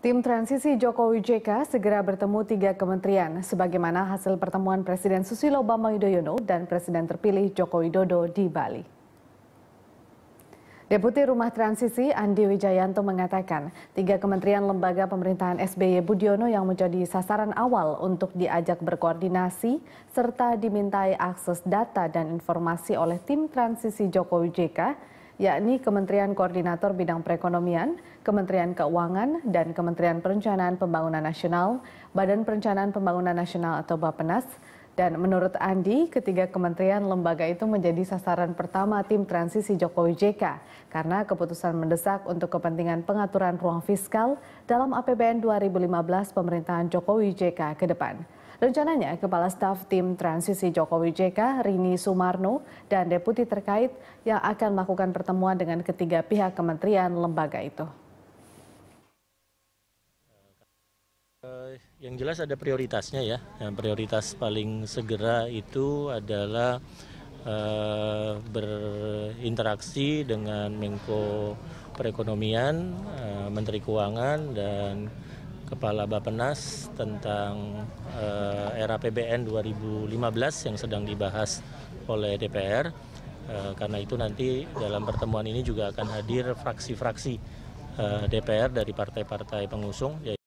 Tim transisi Jokowi JK segera bertemu tiga kementerian sebagaimana hasil pertemuan Presiden Susilo Bambang Yudhoyono dan Presiden terpilih Joko Widodo di Bali. Deputi Rumah Transisi Andi Wijayanto mengatakan, tiga kementerian lembaga pemerintahan SBY Budiono yang menjadi sasaran awal untuk diajak berkoordinasi serta dimintai akses data dan informasi oleh tim transisi Jokowi JK yakni Kementerian Koordinator Bidang Perekonomian, Kementerian Keuangan, dan Kementerian Perencanaan Pembangunan Nasional, Badan Perencanaan Pembangunan Nasional atau Bapenas, dan menurut Andi, ketiga kementerian lembaga itu menjadi sasaran pertama tim transisi Jokowi JK karena keputusan mendesak untuk kepentingan pengaturan ruang fiskal dalam APBN 2015 pemerintahan Jokowi JK ke depan. Rencananya, Kepala Staf Tim Transisi Jokowi JK, Rini Sumarno, dan deputi terkait yang akan melakukan pertemuan dengan ketiga pihak kementerian lembaga itu. Eh, yang jelas ada prioritasnya ya. Yang prioritas paling segera itu adalah uh, berinteraksi dengan Menko Perekonomian, uh, Menteri Keuangan, dan Kepala Bapenas tentang uh, PBN 2015 yang sedang dibahas oleh DPR. Uh, eh, karena itu nanti dalam pertemuan ini juga akan hadir fraksi-fraksi uh, eh, DPR dari partai-partai pengusung.